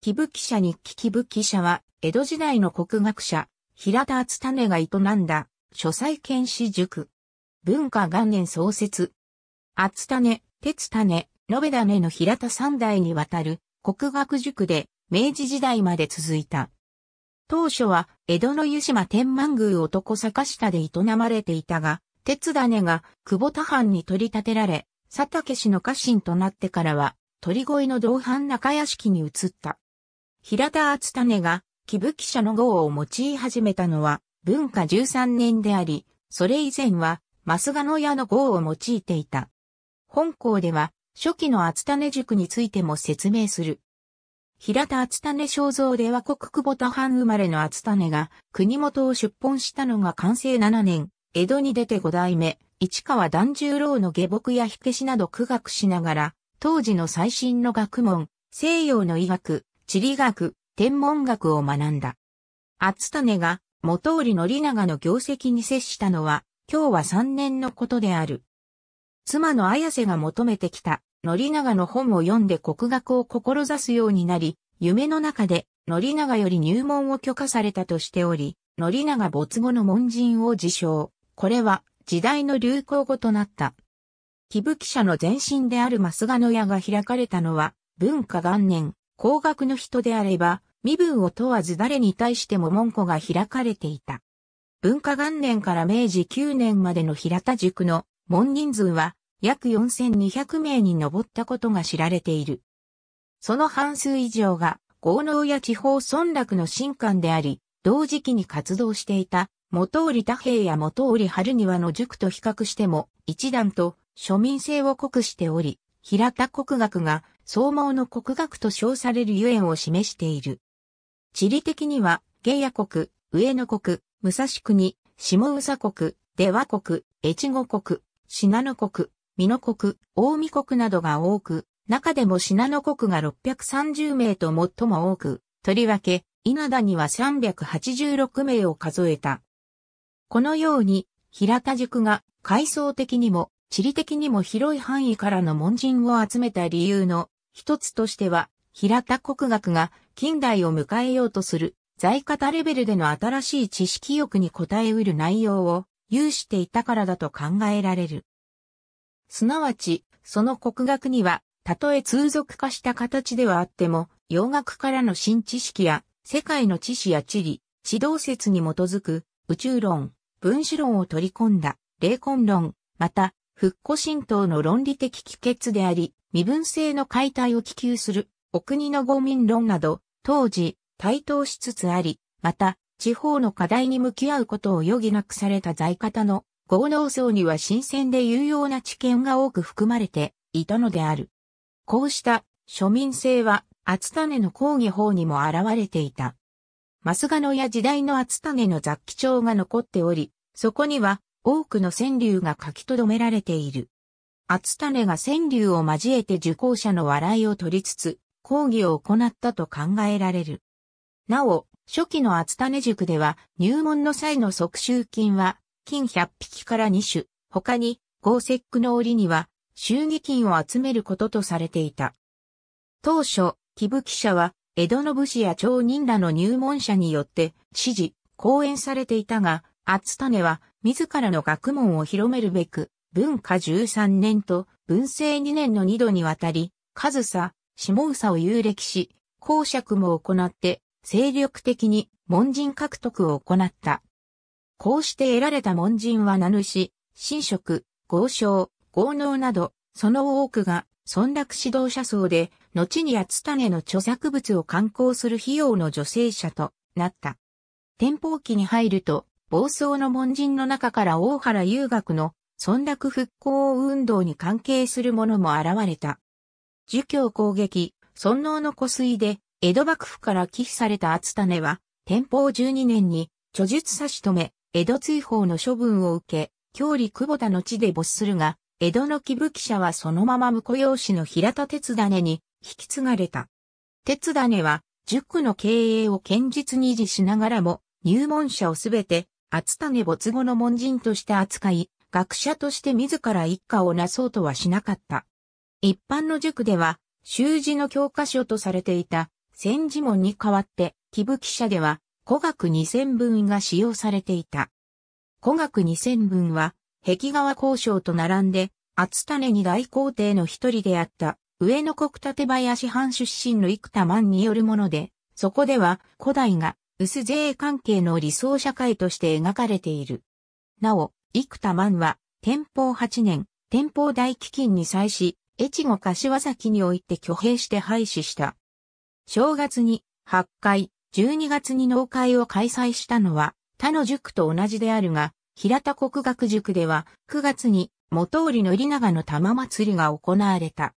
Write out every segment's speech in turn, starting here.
木記者日記木武記者は、江戸時代の国学者、平田厚種が営んだ、書斎剣士塾。文化元年創設。厚種、鉄種、延種の平田三代にわたる、国学塾で、明治時代まで続いた。当初は、江戸の湯島天満宮男坂下で営まれていたが、鉄種が久保田藩に取り立てられ、佐竹氏の家臣となってからは、鳥越の同伴中屋敷に移った。平田厚種が、木吹社の号を用い始めたのは、文化13年であり、それ以前は、ス賀の矢の号を用いていた。本校では、初期の厚種塾についても説明する。平田厚種肖像では国久保田藩生まれの厚種が国元を出本したのが完成7年、江戸に出て五代目、市川團十郎の下僕や火消しなど苦学しながら、当時の最新の学問、西洋の医学、地理学、天文学を学んだ。厚種が元織宣長の業績に接したのは、今日は3年のことである。妻の綾瀬が求めてきた、宣長の本を読んで国学を志すようになり、夢の中で、宣長より入門を許可されたとしており、宣長没後の門人を自称。これは、時代の流行語となった。木記者の前身であるマスガノが開かれたのは、文化元年、高額の人であれば、身分を問わず誰に対しても門戸が開かれていた。文化元年から明治9年までの平田塾の門人数は約4200名に上ったことが知られている。その半数以上が豪農や地方村落の新官であり、同時期に活動していた元織田平や元織春庭の塾と比較しても一段と庶民性を濃くしており、平田国学が総毛の国学と称されるゆえんを示している。地理的には、下野国、上野国、武蔵国、下宇佐国、出羽国、越後国、信濃国、美濃国、大見国などが多く、中でも信濃国が630名と最も多く、とりわけ、稲田には386名を数えた。このように、平田塾が階層的にも地理的にも広い範囲からの門人を集めた理由の一つとしては、平田国学が近代を迎えようとする在方レベルでの新しい知識欲に応えうる内容を有していたからだと考えられる。すなわち、その国学には、たとえ通俗化した形ではあっても、洋楽からの新知識や、世界の知識や地理、地動説に基づく、宇宙論、分子論を取り込んだ、霊魂論、また、復古神道の論理的帰結であり、身分制の解体を希求する、お国の合民論など、当時、台頭しつつあり、また、地方の課題に向き合うことを余儀なくされた在方の合農層には新鮮で有用な知見が多く含まれていたのである。こうした庶民性は厚種の抗議法にも現れていた。ス賀ノや時代の厚種の雑記帳が残っており、そこには多くの川柳が書き留められている。厚種が川柳を交えて受講者の笑いを取りつつ、講義を行ったと考えられる。なお、初期の厚種塾では、入門の際の即集金は、金100匹から2種、他に、豪石区の折には、衆議金を集めることとされていた。当初、木吹者は、江戸の武士や町人らの入門者によって、指示、講演されていたが、厚種は、自らの学問を広めるべく、文化13年と文政2年の2度にわたり、上総、下総を遊歴し、公爵も行って精力的に門人獲得を行った。こうして得られた門人は名主、神職、豪商、豪農など、その多くが、村落指導者層で、後に八種の著作物を刊行する費用の助成者となった。天保期に入ると、暴走の門人の中から大原遊学の村落復興運動に関係するもも現れた。儒教攻撃、尊王の湖水で、江戸幕府から寄付された厚種は、天保12年に、著述差し止め、江戸追放の処分を受け、郷里久保田の地で没するが、江戸の木武記者はそのまま婿養子の平田鉄種に引き継がれた。鉄種は、塾の経営を堅実に維持しながらも、入門者をすべて、厚種没後の門人として扱い、学者として自ら一家をなそうとはしなかった。一般の塾では、習字の教科書とされていた、戦字門に代わって、木武記者では、古学二千文が使用されていた。古学二千文は、壁川交渉と並んで、厚種に大皇帝の一人であった、上野国立林藩出身の幾田万によるもので、そこでは古代が薄税関係の理想社会として描かれている。なお、幾田万は、天保8年、天保大飢饉に際し、越後柏崎において挙兵して廃止した。正月に八回、十二月に農会を開催したのは、他の塾と同じであるが、平田国学塾では九月に元織り長の玉祭りが行われた。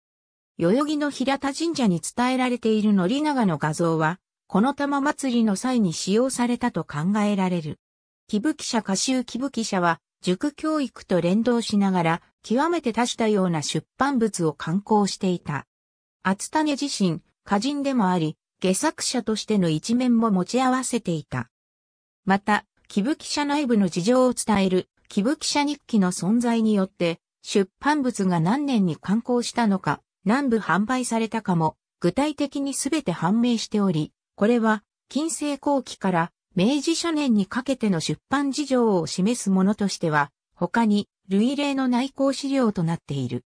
代々木の平田神社に伝えられているり長の画像は、この玉祭りの際に使用されたと考えられる。木吹社歌集木吹社は、塾教育と連動しながら、極めて多種多様な出版物を刊行していた。厚種自身、歌人でもあり、下作者としての一面も持ち合わせていた。また、木吹社内部の事情を伝える、木吹社日記の存在によって、出版物が何年に刊行したのか、何部販売されたかも、具体的にすべて判明しており、これは、近世後期から明治初年にかけての出版事情を示すものとしては、他に類例の内向資料となっている。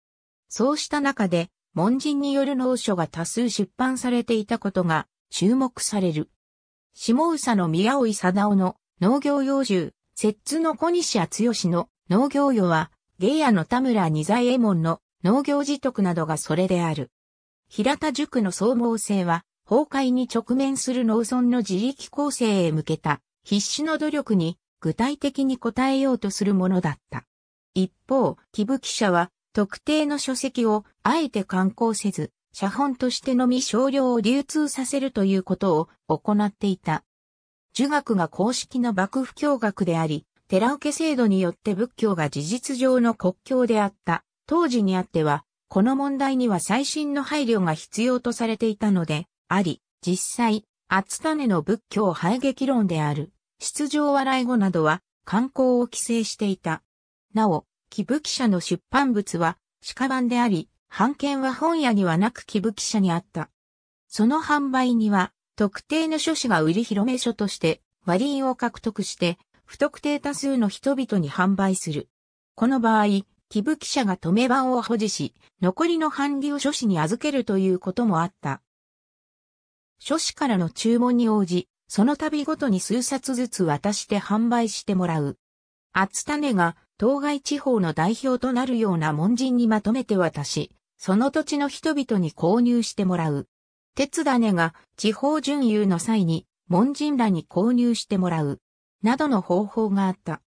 そうした中で、門人による農書が多数出版されていたことが注目される。下佐の宮尾貞夫の農業用獣、摂津の小西厚義の農業用は、芸屋の田村二左衛門の農業自徳などがそれである。平田塾の総合性は、崩壊に直面する農村の自力構成へ向けた必死の努力に具体的に応えようとするものだった。一方、木武記者は特定の書籍をあえて刊行せず、写本としてのみ少量を流通させるということを行っていた。儒学が公式の幕府教学であり、寺受け制度によって仏教が事実上の国教であった。当時にあっては、この問題には最新の配慮が必要とされていたので、あり、実際、厚種の仏教排撃論である、出場笑い語などは、観光を規制していた。なお、木武記者の出版物は、鹿版であり、版権は本屋にはなく木武記者にあった。その販売には、特定の書士が売り広め書として、割印を獲得して、不特定多数の人々に販売する。この場合、木武記者が止め版を保持し、残りの版木を書士に預けるということもあった。書士からの注文に応じ、その度ごとに数冊ずつ渡して販売してもらう。厚種が当該地方の代表となるような門人にまとめて渡し、その土地の人々に購入してもらう。鉄種が地方巡遊の際に門人らに購入してもらう。などの方法があった。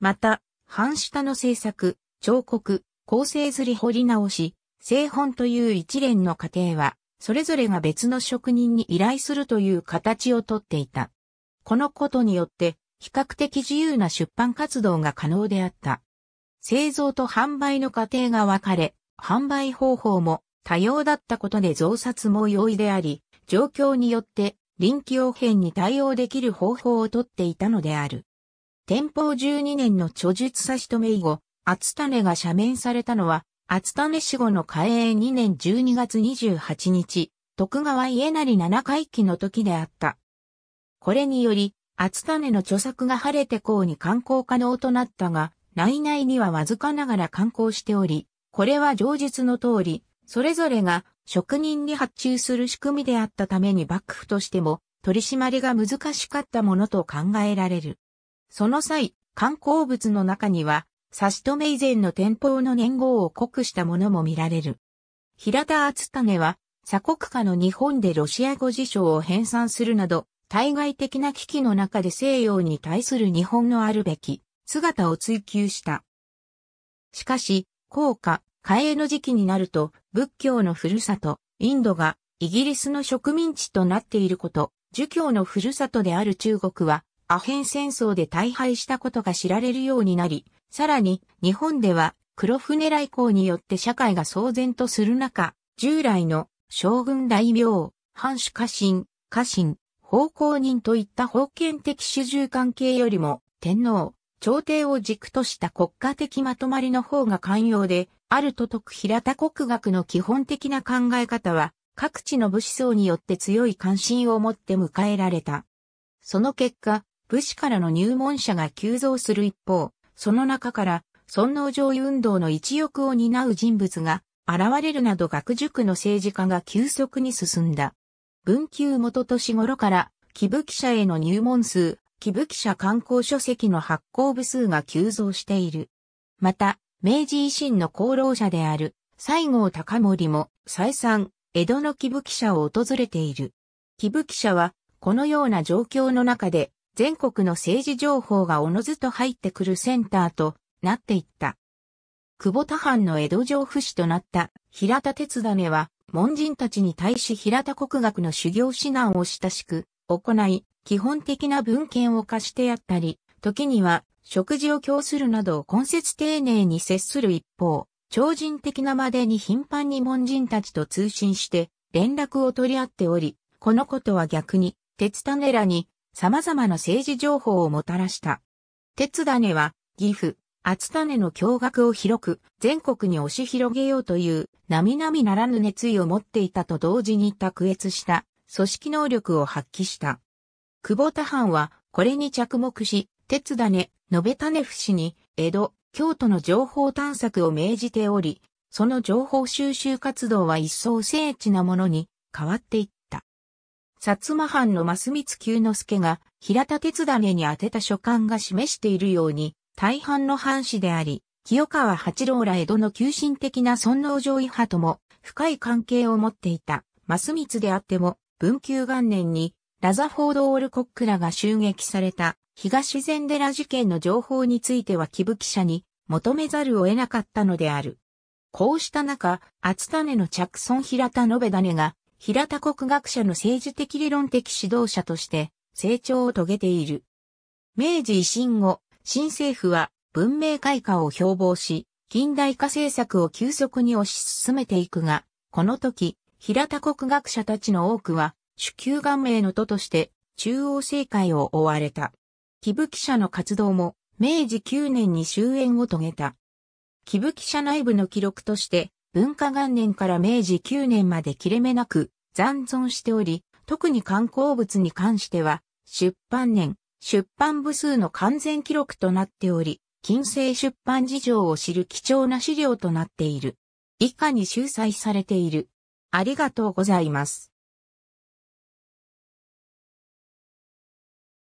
また、半下の制作、彫刻、構成ずり掘り直し、製本という一連の過程は、それぞれが別の職人に依頼するという形をとっていた。このことによって、比較的自由な出版活動が可能であった。製造と販売の過程が分かれ、販売方法も多様だったことで増刷も容易であり、状況によって臨機応変に対応できる方法をとっていたのである。天保12年の著述差し止め以後、厚種が赦免されたのは、厚種死後の開園2年12月28日、徳川家成七回期の時であった。これにより、厚種の著作が晴れてうに観光可能となったが、内々にはわずかながら観光しており、これは上述の通り、それぞれが職人に発注する仕組みであったために幕府としても取り締まりが難しかったものと考えられる。その際、観光物の中には差し止め以前の天保の年号を濃くしたものも見られる。平田厚胤は、鎖国下の日本でロシア語辞書を編纂するなど、対外的な危機の中で西洋に対する日本のあるべき姿を追求した。しかし、効果、開営の時期になると、仏教のふるさと、インドがイギリスの植民地となっていること、儒教のふるさとである中国は、アヘン戦争で大敗したことが知られるようになり、さらに日本では黒船来航によって社会が騒然とする中、従来の将軍大名、藩主家臣、家臣、奉公人といった封建的主従関係よりも天皇、朝廷を軸とした国家的まとまりの方が寛容で、あると説く平田国学の基本的な考え方は、各地の武士層によって強い関心を持って迎えられた。その結果、武士からの入門者が急増する一方、その中から尊王攘夷運動の一翼を担う人物が現れるなど学塾の政治家が急速に進んだ。文久元年頃から、貴武記者への入門数、貴武記者観光書籍の発行部数が急増している。また、明治維新の功労者である西郷隆盛も再三、江戸の貴武記者を訪れている。貴武記者は、このような状況の中で、全国の政治情報がおのずと入ってくるセンターとなっていった。久保田藩の江戸城府市となった平田鉄種は、門人たちに対し平田国学の修行指南を親しく行い、基本的な文献を貸してやったり、時には食事を供するなど根節丁寧に接する一方、超人的なまでに頻繁に門人たちと通信して連絡を取り合っており、このことは逆に、鉄種らに様々な政治情報をもたらした。鉄種は、岐阜、厚種の驚愕を広く、全国に押し広げようという、並々ならぬ熱意を持っていたと同時に卓越した、組織能力を発揮した。久保田藩は、これに着目し、鉄種、延べ種不死に、江戸、京都の情報探索を命じており、その情報収集活動は一層精緻なものに変わっていった。薩摩藩の増光久之助が平田鉄種に宛てた書簡が示しているように、大半の藩士であり、清川八郎ら江戸の急進的な尊王攘夷派とも深い関係を持っていた増光であっても、文久元年にラザフォード・オールコックらが襲撃された東禅寺事件の情報については木武記者に求めざるを得なかったのである。こうした中、厚種の着村平田延種が平田国学者の政治的理論的指導者として成長を遂げている。明治維新後、新政府は文明開化を標榜し、近代化政策を急速に推し進めていくが、この時、平田国学者たちの多くは、主級顔面の都として中央政界を追われた。木吹社の活動も明治9年に終焉を遂げた。木吹社内部の記録として、文化元年から明治9年まで切れ目なく残存しており、特に観光物に関しては、出版年、出版部数の完全記録となっており、近世出版事情を知る貴重な資料となっている。以下に収載されている。ありがとうございます。